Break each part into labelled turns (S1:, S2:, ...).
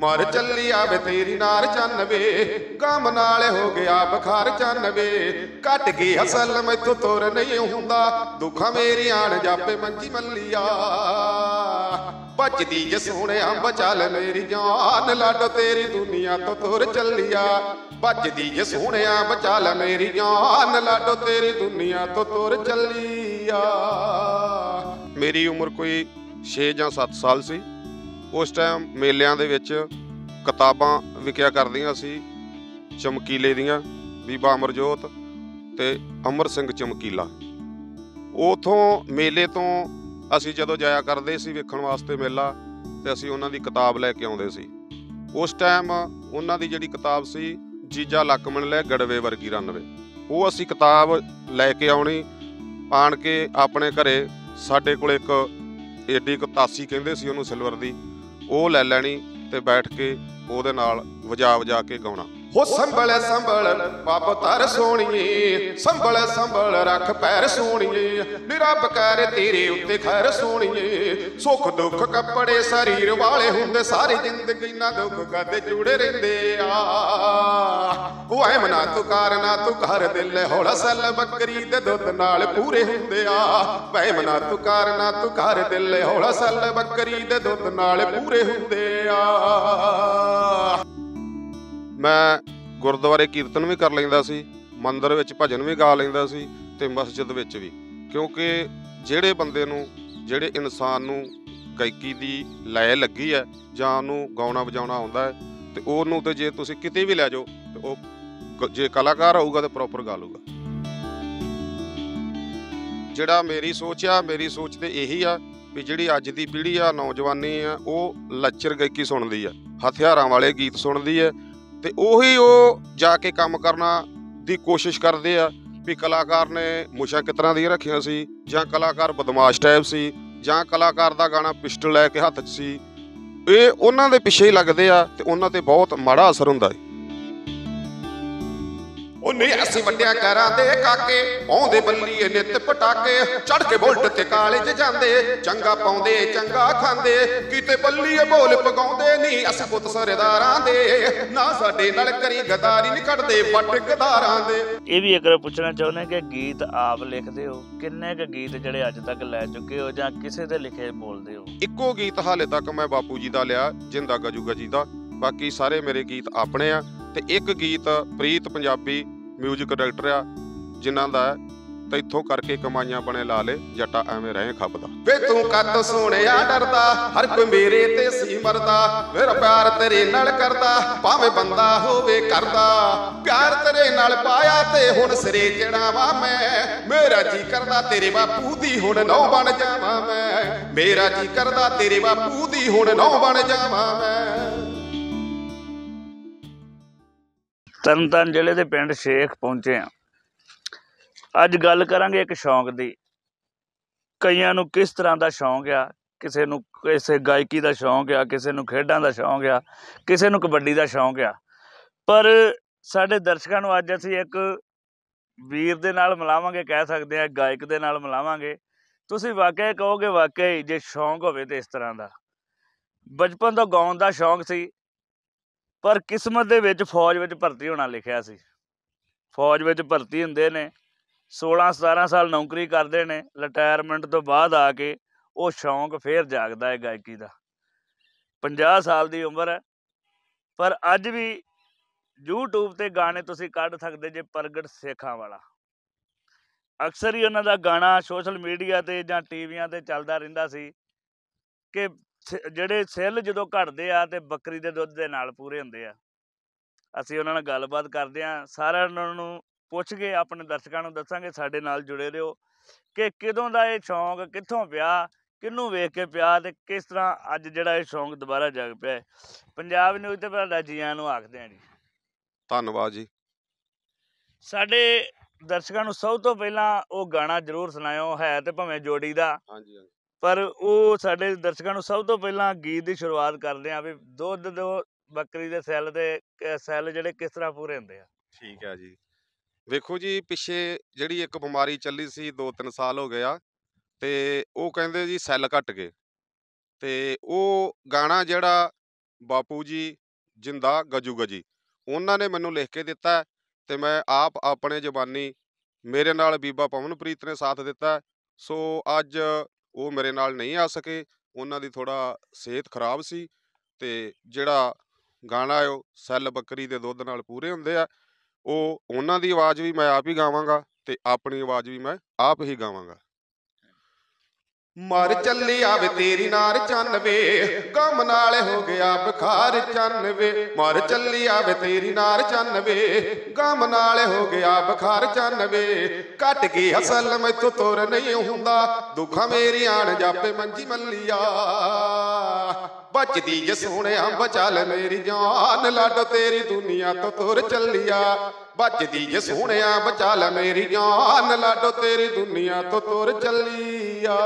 S1: ਮਰ ਚੱਲਿਆ ਵੇ ਤੇਰੀ ਨਾਰ ਚੰਨਵੇ ਗਮ ਨਾਲ ਹੋ ਗਿਆ ਬਖਾਰ ਚੰਨਵੇ ਕੱਟ ਗਈ ਅਸਲ ਮੈਥੋਂ ਤੁਰ ਨਹੀਂ ਹੁੰਦਾ ਦੁੱਖਾਂ ਮੇਰੀ ਆਣ ਜਾਪੇ ਮੰਜੀ ਮੱਲੀਆ ਬਚਦੀ ਜੇ ਸੋਹਣਿਆ ਬਚਾਲ ਮੇਰੀ ਜਾਨ ਲੱਡ ਤੇਰੀ ਦੁਨੀਆ ਤੋਂ ਤੁਰ ਚੱਲਿਆ ਬਚਦੀ ਜੇ ਸੋਹਣਿਆ ਬਚਾਲ ਮੇਰੀ ਜਾਨ ਲੱਡ ਤੇਰੀ ਦੁਨੀਆ ਤੋਂ ਤੁਰ ਚੱਲਿਆ ਮੇਰੀ ਉਮਰ ਕੋਈ 6 ਜਾਂ 7 ਸਾਲ ਸੀ ਉਸ ਟਾਈਮ ਮੇਲਿਆਂ ਦੇ ਵਿੱਚ ਕਿਤਾਬਾਂ ਵਿਕਿਆ ਕਰਦੀਆਂ ਸੀ ਚਮਕੀਲੇ ਦੀਆਂ ਬੀਬਾ ਅਮਰਜੋਤ ਤੇ ਅਮਰ ਸਿੰਘ ਚਮਕੀਲਾ ਉਥੋਂ ਮੇਲੇ ਤੋਂ ਅਸੀਂ ਜਦੋਂ ਜਾਇਆ ਕਰਦੇ ਸੀ ਵੇਖਣ ਵਾਸਤੇ ਮੇਲਾ ਤੇ ਅਸੀਂ ਉਹਨਾਂ ਦੀ ਕਿਤਾਬ ਲੈ ਕੇ ਆਉਂਦੇ ਸੀ ਉਸ ਟਾਈਮ ਉਹਨਾਂ ਦੀ ਜਿਹੜੀ ਕਿਤਾਬ ਸੀ ਜੀਜਾ ਲਕਮਣ ਲੈ ਗੜਵੇ ਵਰਗੀ ਰਨਵੇ ਉਹ ਅਸੀਂ ਕਿਤਾਬ ਲੈ ਕੇ ਆਉਣੀ ਆਣ ਕੇ ਆਪਣੇ ਘਰੇ ਸਾਡੇ ਕੋਲ ਇੱਕ ਏਡੀ ਕਤਾਸੀ ਕਹਿੰਦੇ ਸੀ ਉਹਨੂੰ ਸਿਲਵਰ ਦੀ ਉਹ ਲੈ ਲੈਣੀ ਤੇ ਬੈਠ ਕੇ ਉਹਦੇ ਨਾਲ ਵਜਾ ਵਜਾ ਕੇ ਗਾਉਣਾ ਹੋ ਸੰਭਲ ਸੰਭਲ ਪੱਪ ਤਰ ਸੋਣੀਏ ਸੰਭਲ ਸੰਭਲ ਰੱਖ ਪੈਰ ਸੋਣੀਏ ਮੇਰਾ ਕਰ ਤੇਰੇ ਉੱਤੇ ਖਰ ਸੋਣੀਏ ਸੁਖ ਦੁੱਖ ਕੱਪੜੇ ਸਰੀਰ ਵਾਲੇ ਹੁੰਦੇ ਸਾਰੀ ਜ਼ਿੰਦਗੀ ਨਾ ਦੁੱਖ ਕਦੇ ਜੁੜੇ ਰਹਿੰਦੇ ਆ ਉਹ ਐ ਮਨਾ ਤੂੰ ਕਾਰਨਾ ਤੂੰ ਘਰ ਦਿਲ ਹੌਲਾ ਸੱਲ ਬੱਕਰੀ ਦੇ ਦੁੱਧ ਨਾਲ ਪੂਰੇ ਹੁੰਦੇ ਆ ਵੈ ਮਨਾ ਤੂੰ ਕਾਰਨਾ ਤੂੰ ਘਰ ਦਿਲ ਹੌਲਾ ਸੱਲ ਬੱਕਰੀ ਦੇ ਦੁੱਧ ਨਾਲ ਪੂਰੇ ਹੁੰਦੇ ਆ ਮੈਂ ਗੁਰਦੁਆਰੇ ਕੀਰਤਨ ਵੀ ਕਰ ਲੈਂਦਾ ਸੀ ਮੰਦਰ ਵਿੱਚ ਭਜਨ ਵੀ ਗਾ ਲੈਂਦਾ ਸੀ ਤੇ ਮਸਜਿਦ ਵਿੱਚ ਵੀ ਕਿਉਂਕਿ ਜਿਹੜੇ ਬੰਦੇ ਨੂੰ ਜਿਹੜੇ ਇਨਸਾਨ ਨੂੰ ਗਾਇਕੀ ਦੀ ਲੈ ਲੱਗੀ ਹੈ ਜਾਂ ਉਹਨੂੰ ਗਾਉਣਾ ਵਜਾਉਣਾ ਆਉਂਦਾ ਹੈ ਤੇ ਉਹਨੂੰ ਤੇ ਜੇ ਤੁਸੀਂ ਕਿਤੇ ਵੀ ਲੈ ਜਾਓ ਤੇ ਉਹ ਜੇ ਕਲਾਕਾਰ ਹੋਊਗਾ ਤੇ ਪ੍ਰੋਪਰ ਗਾ ਲੂਗਾ ਜਿਹੜਾ ਮੇਰੀ ਸੋਚ ਆ ਮੇਰੀ ਸੋਚ ਤੇ ਇਹੀ ਆ ਵੀ ਜਿਹੜੀ ਅੱਜ ਦੀ ਪੀੜ੍ਹੀ ਆ ਨੌਜਵਾਨੀ ਆ ਉਹ ਲੱਚਰ ਗਾਇਕੀ ਸੁਣਦੀ ਆ ਹਥਿਆਰਾਂ ਵਾਲੇ ਗੀਤ ਸੁਣਦੀ ਆ ਤੇ ਉਹੀ ਉਹ ਜਾ ਕੇ ਕੰਮ ਕਰਨਾ ਦੀ ਕੋਸ਼ਿਸ਼ ਕਰਦੇ ਆ ਵੀ ਕਲਾਕਾਰ ਨੇ ਮੁਸ਼ਾ ਕਿਤਨਾ ਦੀ ਰੱਖਿਆ ਸੀ ਜਾਂ ਕਲਾਕਾਰ ਬਦਮਾਸ਼ ਟਾਈਪ ਸੀ ਜਾਂ ਕਲਾਕਾਰ ਦਾ ਗਾਣਾ ਪਿਸਟਲ ਲੈ ਕੇ ਹੱਥ 'ਚ ਸੀ ਇਹ ਉਹਨਾਂ ਦੇ ਪਿੱਛੇ ਹੀ ਲੱਗਦੇ ਆ ਤੇ ਉਹਨਾਂ ਤੇ ਬਹੁਤ ਮਾੜਾ ਅਸਰ ਹੁੰਦਾ ਹੈ ਉਹ ਨਹੀਂ ਅਸੀਂ ਵੰਡਿਆ ਕਰਾਂ ਦੇ ਕਾਕੇ ਆਉਂਦੇ ਬੱਲੀਏ ਨਿੱਤ ਪਟਾਕੇ ਚੜ ਕੇ ਬੁਲਟ ਤੇ ਕਾਲਜ ਜਾਂਦੇ ਚੰਗਾ ਪਾਉਂਦੇ ਚੰਗਾ ਖਾਂਦੇ ਕਿਤੇ ਬੱਲੀਏ ਬੋਲ ਪਗਾਉਂਦੇ ਨਹੀਂ ਅਸੀਂ ਪੁੱਤ
S2: ਸਰਦਾਰਾਂ ਦੇ
S1: ਨਾ ਸਾਡੇ ਨਾਲ ਕਰੀ ਗਦਾਰੀ ਨਹੀਂ ਕੱਢਦੇ ਵੱਟ ਗਦਾਰਾਂ ਦੇ
S2: ਇਹ ਵੀ ਇੱਕ ਵਾਰ ਪੁੱਛਣਾ ਚਾਹੁੰਦਾ ਕਿ ਗੀਤ ਆਪ ਲਿਖਦੇ ਹੋ ਕਿੰਨੇ ਕ ਗੀਤ ਜਿਹੜੇ ਅੱਜ ਤੱਕ ਲੈ ਚੁੱਕੇ ਹੋ ਜਾਂ ਕਿਸੇ ਦੇ ਲਿਖੇ ਬੋਲਦੇ ਹੋ
S1: ਇੱਕੋ ਗੀਤ ਹਾਲੇ ਤੱਕ ਮੈਂ ਬਾਪੂ ਜੀ ਦਾ ਲਿਆ ਜਿੰਦਾ ਗਜੂਗਾ ਜੀ ਦਾ ਬਾਕੀ ਸਾਰੇ ਮੇਰੇ ਗੀਤ ਆਪਣੇ ਆ ਤੇ ਇੱਕ ਗੀਤ ਪ੍ਰੀਤ ਪੰਜਾਬੀ ਮਿਊਜ਼ਿਕ ਡਾਇਰੈਕਟਰ ਆ ਜਿਨ੍ਹਾਂ ਦਾ ਤੇ ਇਥੋਂ ਕਰਕੇ ਕਮਾਈਆਂ ਬਣੇ ਲਾ ਲੇ ਜੱਟਾ ਐਵੇਂ ਰਹੇ ਖੱਪਦਾ ਵੇ ਤੂੰ ਕੱਤ ਸੋਹਣਿਆ ਡਰਦਾ ਹਰ ਕੋਈ ਮੇਰੇ ਤੇ ਸੀ ਮਰਦਾ ਮੇਰਾ ਪਿਆਰ ਤੇਰੇ ਨਾਲ ਕਰਦਾ ਭਾਵੇਂ ਬੰਦਾ ਹੋਵੇ ਕਰਦਾ ਪਿਆਰ ਤੇਰੇ ਨਾਲ ਪਾਇਆ ਤੇ ਹੁਣ ਸਿਰੇ ਚੜਾਵਾ ਮੈਂ ਮੇਰਾ ਜੀ ਕਰਦਾ ਤੇਰੇ ਬਾਪੂ ਦੀ ਹੁਣ ਨੌ ਬਣ ਜਾਵਾਂ ਮੈਂ ਮੇਰਾ ਜੀ ਕਰਦਾ ਤੇਰੇ ਬਾਪੂ ਦੀ ਹੁਣ ਨੌ ਬਣ ਜਾਵਾਂ ਮੈਂ
S2: ਤਰਨਤਾਰਨ ਜ਼ਿਲ੍ਹੇ ਦੇ ਪਿੰਡ ਸ਼ੇਖ ਪਹੁੰਚੇ ਆ ਅੱਜ ਗੱਲ ਕਰਾਂਗੇ ਇੱਕ ਸ਼ੌਂਕ ਦੀ ਕਈਆਂ ਨੂੰ ਕਿਸ ਤਰ੍ਹਾਂ ਦਾ ਸ਼ੌਂਕ ਆ ਕਿਸੇ ਨੂੰ ਕਿਸੇ ਗਾਇਕੀ ਦਾ ਸ਼ੌਂਕ ਆ ਕਿਸੇ ਨੂੰ ਖੇਡਾਂ ਦਾ ਸ਼ੌਂਕ ਆ ਕਿਸੇ ਨੂੰ ਕਬੱਡੀ ਦਾ ਸ਼ੌਂਕ ਆ ਪਰ ਸਾਡੇ ਦਰਸ਼ਕਾਂ ਨੂੰ ਅੱਜ ਅਸੀਂ ਇੱਕ ਵੀਰ ਦੇ ਨਾਲ ਮਿਲਾਵਾਂਗੇ ਕਹਿ ਸਕਦੇ ਆ ਗਾਇਕ ਦੇ ਨਾਲ ਮਿਲਾਵਾਂਗੇ ਤੁਸੀਂ ਵਾਕਿਆ ਕਹੋਗੇ ਵਾਕਿਆ ਜੇ ਸ਼ੌਂਕ ਹੋਵੇ ਤੇ ਇਸ ਤਰ੍ਹਾਂ ਦਾ ਬਚਪਨ ਤੋਂ ਗਾਉਣ ਦਾ ਸ਼ੌਂਕ ਸੀ ਪਰ ਕਿਸਮਤ ਦੇ ਵਿੱਚ ਫੌਜ ਵਿੱਚ ਭਰਤੀ ਹੋਣਾ ਲਿਖਿਆ ਸੀ ਫੌਜ ਵਿੱਚ ਭਰਤੀ ਹੁੰਦੇ ਨੇ 16 17 ਸਾਲ ਨੌਕਰੀ ਕਰਦੇ ਨੇ ਰਿਟਾਇਰਮੈਂਟ ਤੋਂ ਬਾਅਦ ਆ ਕੇ ਉਹ ਸ਼ੌਂਕ ਫੇਰ ਜਾਗਦਾ ਹੈ ਗਾਇਕੀ ਦਾ 50 ਸਾਲ ਦੀ ਉਮਰ ਹੈ ਪਰ ਅੱਜ ਵੀ YouTube ਤੇ ਗਾਣੇ ਤੁਸੀਂ ਕੱਢ ਸਕਦੇ ਜੇ ਪ੍ਰਗਟ ਸੇਖਾਂ ਵਾਲਾ ਅਕਸਰ ਹੀ ਉਹਨਾਂ ਦਾ ਗਾਣਾ ਸੋਸ਼ਲ ਮੀਡੀਆ ਤੇ ਜਾਂ ਟੀਵੀਆਂ ਤੇ ਚੱਲਦਾ ਰਹਿੰਦਾ ਸੀ ਕਿ ਜਿਹੜੇ ਸੈੱਲ ਜਦੋਂ ਘਟਦੇ ਆ ਤੇ ਬੱਕਰੀ ਦੇ ਦੁੱਧ ਦੇ ਨਾਲ ਪੂਰੇ ਹੁੰਦੇ ਆ ਅਸੀਂ ਉਹਨਾਂ ਨਾਲ ਗੱਲਬਾਤ ਕਰਦੇ ਆ ਸਾਰਾ ਉਹਨਾਂ ਨੂੰ ਪੁੱਛ ਕੇ ਆਪਣੇ ਦਰਸ਼ਕਾਂ ਨੂੰ ਦੱਸਾਂਗੇ ਸਾਡੇ ਨਾਲ ਜੁੜੇ ਰਹੋ ਕਿ ਕਿਦੋਂ ਦਾ ਇਹ ਸ਼ੌਂਕ ਕਿੱਥੋਂ ਪਿਆ ਕਿੰਨੂੰ ਵੇਖ ਕੇ ਪਿਆ ਤੇ ਕਿਸ ਤਰ੍ਹਾਂ ਅੱਜ ਜਿਹੜਾ ਇਹ ਸ਼ੌਂਕ ਦੁਬਾਰਾ ਜਾਗ ਪਿਆ ਪੰਜਾਬ ਨਿਊਜ਼ ਤੇ ਤੁਹਾਡਾ ਜੀਆਂ ਨੂੰ ਆਖਦੇ ਆ ਜੀ ਧੰਨਵਾਦ ਜੀ ਸਾਡੇ ਦਰਸ਼ਕਾਂ ਨੂੰ ਸਭ ਤੋਂ ਪਹਿਲਾਂ ਉਹ ਗਾਣਾ ਜ਼ਰੂਰ ਸੁਣਾਇਓ ਹੈ ਤੇ ਭਵੇਂ ਜੋੜੀ ਦਾ ਹਾਂਜੀ ਹਾਂਜੀ ਪਰ ਉਹ ਸਾਡੇ ਦਰਸ਼ਕਾਂ ਨੂੰ ਸਭ ਤੋਂ ਪਹਿਲਾਂ ਗੀਤ ਦੀ ਸ਼ੁਰੂਆਤ ਕਰਦੇ ਆ ਵੀ ਦੁੱਧ ਦੋ ਬੱਕਰੀ ਦੇ ਸੈੱਲ ਦੇ ਸੈੱਲ ਜਿਹੜੇ ਕਿਸ ਤਰ੍ਹਾਂ ਪੂਰੇ ਹੁੰਦੇ ਆ
S1: ਠੀਕ ਆ ਜੀ ਵੇਖੋ ਜੀ ਪਿੱਛੇ ਜਿਹੜੀ ਇੱਕ ਬਿਮਾਰੀ ਚੱਲੀ ਸੀ 2-3 ਸਾਲ ਹੋ ਗਿਆ ਤੇ ਉਹ ਕਹਿੰਦੇ ਜੀ ਸੈੱਲ ਘਟ ਗਏ ਤੇ ਉਹ ਗਾਣਾ ਜਿਹੜਾ ਬਾਪੂ ਜੀ ਜਿੰਦਾ ਗਜੂਗਾ ਜੀ ਉਹਨਾਂ ਨੇ ਮੈਨੂੰ ਲਿਖ ਕੇ ਦਿੱਤਾ ਤੇ ਮੈਂ ਆਪ ਆਪਣੇ ਜ਼ਬਾਨੀ ਮੇਰੇ ਨਾਲ ਬੀਬਾ ਪਵਨਪ੍ਰੀਤ ਨੇ ਸਾਥ ਦਿੱਤਾ ਸੋ ਅੱਜ ਉਹ ਮੇਰੇ ਨਾਲ ਨਹੀਂ ਆ ਸਕੇ ਉਹਨਾਂ ਦੀ ਥੋੜਾ ਸਿਹਤ ਖਰਾਬ ਸੀ ਤੇ ਜਿਹੜਾ ਗਾਣਾ ਹੈ ਉਹ ਸੈੱਲ ਬੱਕਰੀ ਦੇ ਦੁੱਧ ਨਾਲ ਪੂਰੇ ਹੁੰਦੇ ਆ ਉਹ ਉਹਨਾਂ ਦੀ ਆਵਾਜ਼ ਵੀ ਮੈਂ ਆਪ ਹੀ ਗਾਵਾਂਗਾ ਤੇ ਆਪਣੀ ਆਵਾਜ਼ ਵੀ ਮੈਂ ਆਪ ਹੀ ਗਾਵਾਂਗਾ ਮਰ ਚੱਲਿਆ ਵੇ ਤੇਰੀ ਨਾਰ ਚੰਨ ਵੇ ਗਮ ਨਾਲ ਹੋ ਗਿਆ ਬਖਾਰ ਚੰਨ ਵੇ ਮਰ ਚੱਲਿਆ ਵੇ ਤੇਰੀ ਨਾਰ ਚੰਨ ਵੇ ਗਮ ਨਾਲ ਹੋ ਗਿਆ ਬਖਾਰ ਚੰਨ ਵੇ ਕੱਟ ਗਈ ਅਸਲ ਮੈਥੋਂ ਤੁਰ ਨਹੀਂ ਹੁੰਦਾ ਦੁੱਖਾਂ ਮੇਰੀਆਂ ਆਣ ਜਾਪੇ ਮੰਜੀ ਮੱਲੀਆ ਭੱਜਦੀ ਜੇ ਸੋਹਣਿਆ ਬਚਾ ਲੈ ਮੇਰੀ ਜਾਨ ਲੱਡ ਤੇਰੀ ਦੁਨੀਆ ਤੋਂ ਤੁਰ ਚੱਲਿਆ ਭੱਜਦੀ ਜੇ ਸੋਹਣਿਆ ਬਚਾ ਲੈ ਮੇਰੀ ਜਾਨ ਲੱਡ ਤੇਰੀ ਦੁਨੀਆ ਤੋਂ ਤੁਰ ਚੱਲਿਆ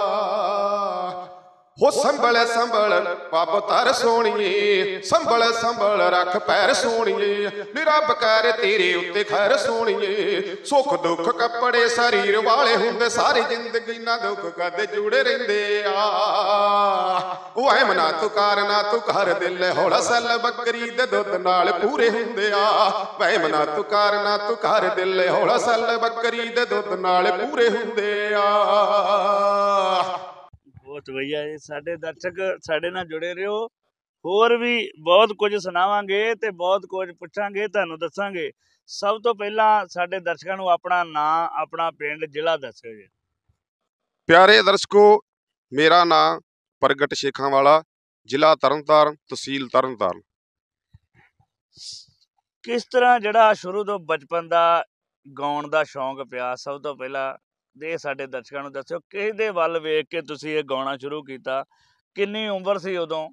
S1: ਹੋ ਸੰਭਲ ਸੰਭਲ ਪਾਪ ਤਰ ਸੋਣੀਏ ਸੰਭਲ ਸੰਭਲ ਰੱਖ ਪੈਰ ਸੋਣੀਏ ਮੇਰਾ ਬਕਰ ਕਰ ਤੇਰੇ ਉੱਤੇ ਖਰ ਸੋਣੀਏ ਸੁਖ ਦੁੱਖ ਕੱਪੜੇ ਸਰੀਰ ਵਾਲੇ ਹੁੰਦੇ ਸਾਰੀ ਜ਼ਿੰਦਗੀ ਨਾ ਦੁੱਖ ਕਦੇ ਜੁੜੇ ਰਹਿੰਦੇ ਆ ਉਹ ਐ ਮਨਾ ਤੂੰ ਕਾਰਨਾ ਤੂੰ ਘਰ ਦਿਲ ਹੋਲਾ ਸੱਲ ਬੱਕਰੀ ਦੇ ਦੁੱਧ ਨਾਲ ਪੂਰੇ ਹੁੰਦੇ ਆ ਵੈ ਮਨਾ ਤੂੰ ਕਾਰਨਾ ਤੂੰ ਘਰ ਦਿਲ ਹੋਲਾ
S2: ਸੱਲ ਬੱਕਰੀ ਦੇ ਦੁੱਧ ਨਾਲ ਪੂਰੇ ਹੁੰਦੇ ਆ ਬਹੁਤ ਵਧੀਆ ਜੀ ਸਾਡੇ ਦਰਸ਼ਕ ਸਾਡੇ ਨਾਲ ਜੁੜੇ ਰਹੋ ਹੋਰ ਵੀ ਬਹੁਤ ਕੁਝ ਸੁਣਾਵਾਂਗੇ ਤੇ ਬਹੁਤ ਕੁਝ ਪੁੱਛਾਂਗੇ ਤੁਹਾਨੂੰ ਦੱਸਾਂਗੇ ਸਭ ਤੋਂ ਪਹਿਲਾਂ ਸਾਡੇ ਦਰਸ਼ਕਾਂ ਨੂੰ ਆਪਣਾ ਨਾਂ ਆਪਣਾ ਪਿੰਡ ਜ਼ਿਲ੍ਹਾ ਦੱਸਿਓ ਜੀ
S1: ਪਿਆਰੇ ਦਰਸ਼ਕੋ ਮੇਰਾ ਨਾਂ ਪ੍ਰਗਟ ਸ਼ੇਖਾਂ ਵਾਲਾ ਜ਼ਿਲ੍ਹਾ ਤਰਨਤਾਰਨ ਤਹਿਸੀਲ ਤਰਨਤਾਰਨ
S2: ਕਿਸ ਤਰ੍ਹਾਂ ਜਿਹੜਾ ਸ਼ੁਰੂ ਤੋਂ ਬਚਪਨ ਦਾ ਗਾਉਣ ਦਾ ਸ਼ੌਂਕ ਪਿਆ ਸਭ ਤੋਂ ਪਹਿਲਾਂ ਦੇ ਸਾਡੇ ਦਰਸ਼ਕਾਂ ਨੂੰ ਦੱਸਿਓ ਕਿਹਦੇ ਵੱਲ ਵੇਖ ਕੇ ਤੁਸੀਂ ਇਹ ਗਾਉਣਾ ਸ਼ੁਰੂ ਕੀਤਾ ਕਿੰਨੀ ਉਮਰ ਸੀ ਉਦੋਂ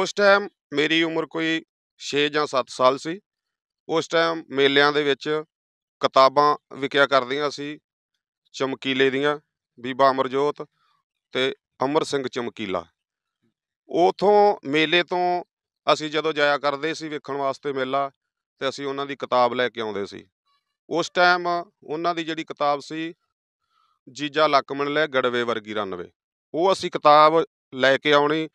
S1: ਉਸ ਟਾਈਮ ਮੇਰੀ ਉਮਰ ਕੋਈ 6 ਜਾਂ 7 ਸਾਲ ਸੀ ਉਸ ਟਾਈਮ ਮੇਲਿਆਂ ਦੇ ਵਿੱਚ ਕਿਤਾਬਾਂ ਵਿਕਿਆ ਕਰਦੀਆਂ ਸੀ ਚਮਕੀਲੇ ਦੀਆਂ ਬੀਬਾ ਅਮਰਜੋਤ ਤੇ ਅਮਰ ਸਿੰਘ ਚਮਕੀਲਾ ਉਥੋਂ ਮੇਲੇ ਤੋਂ ਅਸੀਂ ਜਦੋਂ ਜਾਇਆ ਕਰਦੇ ਸੀ ਵੇਖਣ ਵਾਸਤੇ ਮੇਲਾ ਤੇ ਅਸੀਂ ਉਹਨਾਂ ਦੀ ਕਿਤਾਬ ਲੈ ਕੇ ਆਉਂਦੇ ਸੀ ਉਸ ਟਾਈਮ ਉਹਨਾਂ ਦੀ ਜਿਹੜੀ ਕਿਤਾਬ ਸੀ ਜੀਜਾ ਲਕਮਣ ਲੈ ਗੜਵੇ ਵਰਗੀ ਰਨਵੇ ਉਹ ਅਸੀਂ ਕਿਤਾਬ ਲੈ ਕੇ ਆਉਣੀ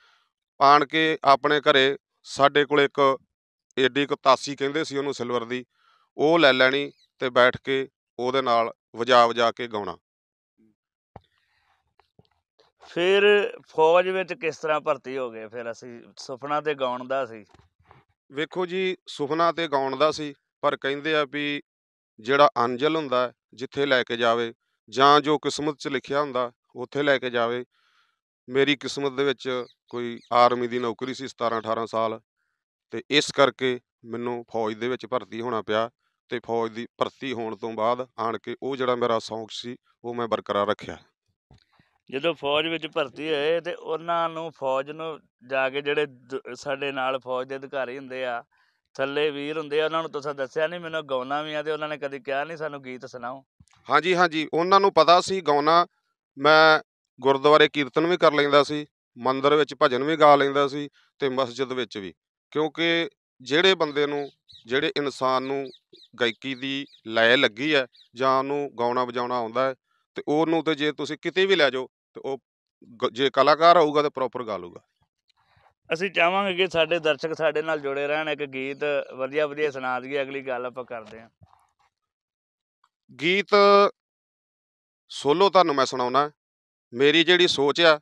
S1: ਆਣ ਕੇ ਆਪਣੇ ਘਰੇ ਸਾਡੇ ਕੋਲ ਇੱਕ ਏਡੀ ਕੋ ਤਾਸੀ ਕਹਿੰਦੇ ਸੀ ਉਹਨੂੰ ਸਿਲਵਰ ਦੀ ਉਹ ਲੈ ਲੈਣੀ ਤੇ ਬੈਠ ਕੇ ਉਹਦੇ ਨਾਲ ਵਜਾ ਵਜਾ ਕੇ ਗਾਉਣਾ
S2: ਫਿਰ ਫੌਜ ਵਿੱਚ ਕਿਸ ਤਰ੍ਹਾਂ ਭਰਤੀ ਹੋ ਗਏ ਫਿਰ ਅਸੀਂ ਸੁਪਨਾ ਤੇ ਗਾਉਣ ਦਾ ਸੀ ਵੇਖੋ ਜੀ ਸੁਪਨਾ ਤੇ ਗਾਉਣ ਦਾ ਸੀ ਪਰ ਕਹਿੰਦੇ ਆ ਵੀ
S1: ਜਿਹੜਾ ਅੰਜਲ ਹੁੰਦਾ ਜਿੱਥੇ ਲੈ ਕੇ ਜਾਵੇ ਜਾਂ ਜੋ ਕਿਸਮਤ 'ਚ ਲਿਖਿਆ ਹੁੰਦਾ ਉੱਥੇ ਲੈ ਕੇ ਜਾਵੇ ਮੇਰੀ ਕਿਸਮਤ ਦੇ ਵਿੱਚ ਕੋਈ ਆਰਮੀ ਦੀ ਨੌਕਰੀ ਸੀ 17 18 ਸਾਲ ਤੇ ਇਸ ਕਰਕੇ ਮੈਨੂੰ ਫੌਜ ਦੇ ਵਿੱਚ ਭਰਤੀ ਹੋਣਾ ਪਿਆ ਤੇ ਫੌਜ ਦੀ ਭਰਤੀ ਹੋਣ ਤੋਂ ਬਾਅਦ ਆਣ ਕੇ ਉਹ ਜਿਹੜਾ ਮੇਰਾ ਸ਼ੌਂਕ ਸੀ ਉਹ ਮੈਂ ਬਰਕਰਾਰ ਰੱਖਿਆ
S2: ਜਦੋਂ ਫੌਜ ਵਿੱਚ ਭਰਤੀ ਹੋਏ ਤੇ ਉਹਨਾਂ ਨੂੰ ਫੌਜ ਨੂੰ ਜਾ ਕੇ ਜਿਹੜੇ ਸਾਡੇ ਨਾਲ ਫੌਜ ਦੇ ਅਧਿਕਾਰੀ ਹੁੰਦੇ ਆ ਥੱਲੇ ਵੀਰ ਹੁੰਦੇ ਆ ਉਹਨਾਂ ਨੂੰ ਤੁਸੀਂ ਦੱਸਿਆ ਨਹੀਂ ਮੈਨੂੰ ਗਾਉਣਾ ਵੀ ਆ ਤੇ ਉਹਨਾਂ ਨੇ ਕਦੀ ਕਿਹਾ ਨਹੀਂ ਸਾਨੂੰ ਗੀਤ ਸੁਣਾਓ
S1: ਹਾਂਜੀ ਹਾਂਜੀ ਉਹਨਾਂ ਨੂੰ ਪਤਾ ਸੀ ਗਾਉਣਾ ਮੈਂ ਗੁਰਦੁਆਰੇ ਕੀਰਤਨ ਵੀ ਕਰ ਲੈਂਦਾ ਸੀ ਮੰਦਿਰ ਵਿੱਚ ਭਜਨ ਵੀ ਗਾ ਲੈਂਦਾ ਸੀ ਤੇ ਮਸਜਿਦ ਵਿੱਚ ਵੀ ਕਿਉਂਕਿ ਜਿਹੜੇ ਬੰਦੇ ਨੂੰ ਜਿਹੜੇ ਇਨਸਾਨ ਨੂੰ ਗਾਇਕੀ ਦੀ ਲੈ ਲੱਗੀ ਹੈ ਜਾਂ ਉਹਨੂੰ ਗਾਉਣਾ ਵਜਾਉਣਾ ਆਉਂਦਾ ਹੈ ਤੇ ਉਹਨੂੰ ਤੇ ਜੇ ਤੁਸੀਂ ਕਿਤੇ ਵੀ ਲੈ ਜਾਓ ਤੇ ਉਹ ਜੇ ਕਲਾਕਾਰ ਹੋਊਗਾ ਤੇ ਪ੍ਰੋਪਰ ਗਾ ਲੂਗਾ
S2: ਅਸੀਂ ਚਾਹਾਂਗੇ ਕਿ ਸਾਡੇ ਦਰਸ਼ਕ ਸਾਡੇ ਨਾਲ ਜੁੜੇ ਰਹਿਣ ਇੱਕ ਗੀਤ ਵਧੀਆ ਵਧੀਆ ਸੁਣਾ ਦਈਏ ਅਗਲੀ ਗੱਲ ਆਪਾਂ ਕਰਦੇ ਆਂ
S1: ਗੀਤ ਸੋਲੋ ਤੁਹਾਨੂੰ ਮੈਂ ਸੁਣਾਉਣਾ ਮੇਰੀ ਜਿਹੜੀ ਸੋਚ ਆ